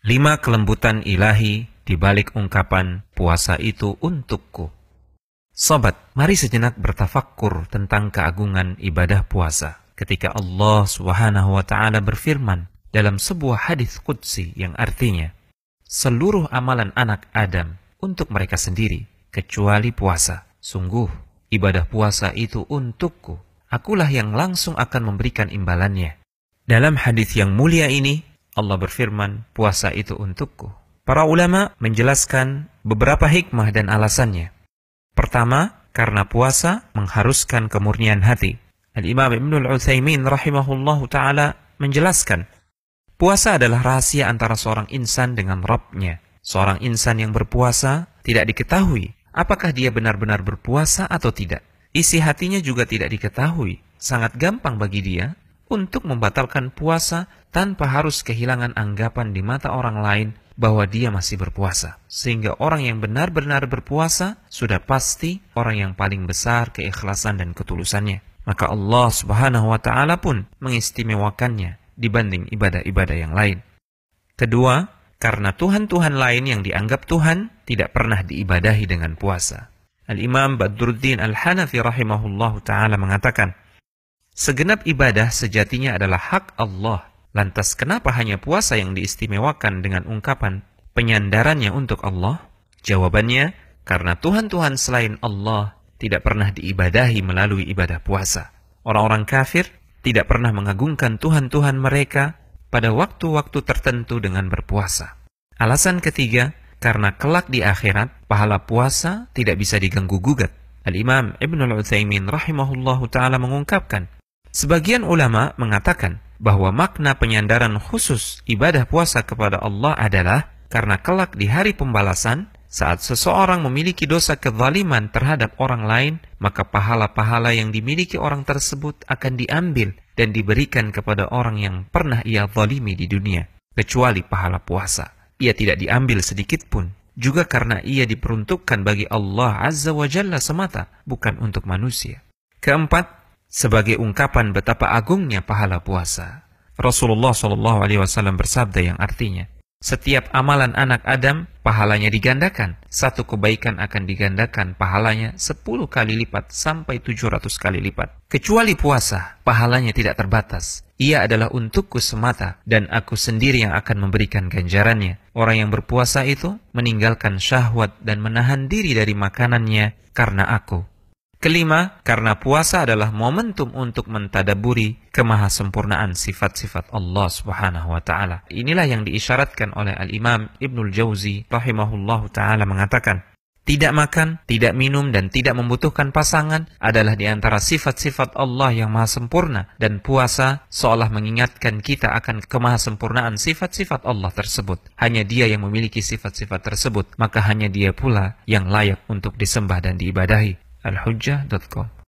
Lima kelembutan ilahi di balik ungkapan puasa itu untukku. Sobat, mari sejenak bertafakkur tentang keagungan ibadah puasa. Ketika Allah Subhanahu wa taala berfirman dalam sebuah hadis qudsi yang artinya seluruh amalan anak Adam untuk mereka sendiri kecuali puasa. Sungguh, ibadah puasa itu untukku. Akulah yang langsung akan memberikan imbalannya. Dalam hadis yang mulia ini, Allah berfirman, puasa itu untukku. Para ulama menjelaskan beberapa hikmah dan alasannya. Pertama, karena puasa mengharuskan kemurnian hati. Al-Imam Ibn Al-Uthaymin rahimahullahu ta'ala menjelaskan, puasa adalah rahasia antara seorang insan dengan Rabbnya. Seorang insan yang berpuasa tidak diketahui apakah dia benar-benar berpuasa atau tidak. Isi hatinya juga tidak diketahui. Sangat gampang bagi dia untuk membatalkan puasa tanpa harus kehilangan anggapan di mata orang lain bahwa dia masih berpuasa. Sehingga orang yang benar-benar berpuasa sudah pasti orang yang paling besar keikhlasan dan ketulusannya. Maka Allah Subhanahu wa taala pun mengistimewakannya dibanding ibadah-ibadah yang lain. Kedua, karena tuhan-tuhan lain yang dianggap tuhan tidak pernah diibadahi dengan puasa. Al-Imam Badruddin Al-Hanafi rahimahullahu taala mengatakan, Segenap ibadah sejatinya adalah hak Allah. Lantas kenapa hanya puasa yang diistimewakan dengan ungkapan penyandarannya untuk Allah? Jawabannya, karena Tuhan-Tuhan selain Allah tidak pernah diibadahi melalui ibadah puasa. Orang-orang kafir tidak pernah mengagungkan Tuhan-Tuhan mereka pada waktu-waktu tertentu dengan berpuasa. Alasan ketiga, karena kelak di akhirat, pahala puasa tidak bisa diganggu-gugat. Al-Imam Ibn al rahimahullahu ta'ala mengungkapkan, Sebagian ulama mengatakan bahwa makna penyandaran khusus ibadah puasa kepada Allah adalah karena kelak di hari pembalasan, saat seseorang memiliki dosa kezaliman terhadap orang lain, maka pahala-pahala yang dimiliki orang tersebut akan diambil dan diberikan kepada orang yang pernah ia zalimi di dunia, kecuali pahala puasa. Ia tidak diambil sedikit pun, juga karena ia diperuntukkan bagi Allah Azza wa Jalla semata, bukan untuk manusia. Keempat, sebagai ungkapan betapa agungnya pahala puasa. Rasulullah Shallallahu Alaihi Wasallam bersabda yang artinya, setiap amalan anak Adam pahalanya digandakan. Satu kebaikan akan digandakan pahalanya sepuluh kali lipat sampai tujuh ratus kali lipat. Kecuali puasa, pahalanya tidak terbatas. Ia adalah untukku semata dan aku sendiri yang akan memberikan ganjarannya. Orang yang berpuasa itu meninggalkan syahwat dan menahan diri dari makanannya karena aku. Kelima, karena puasa adalah momentum untuk mentadaburi kemahasempurnaan sifat-sifat Allah Subhanahu wa taala. Inilah yang diisyaratkan oleh Al-Imam Ibnul Jauzi rahimahullahu taala mengatakan, tidak makan, tidak minum, dan tidak membutuhkan pasangan adalah di antara sifat-sifat Allah yang maha sempurna. Dan puasa seolah mengingatkan kita akan kemahasempurnaan sifat-sifat Allah tersebut. Hanya dia yang memiliki sifat-sifat tersebut, maka hanya dia pula yang layak untuk disembah dan diibadahi. الحجة دوت كوم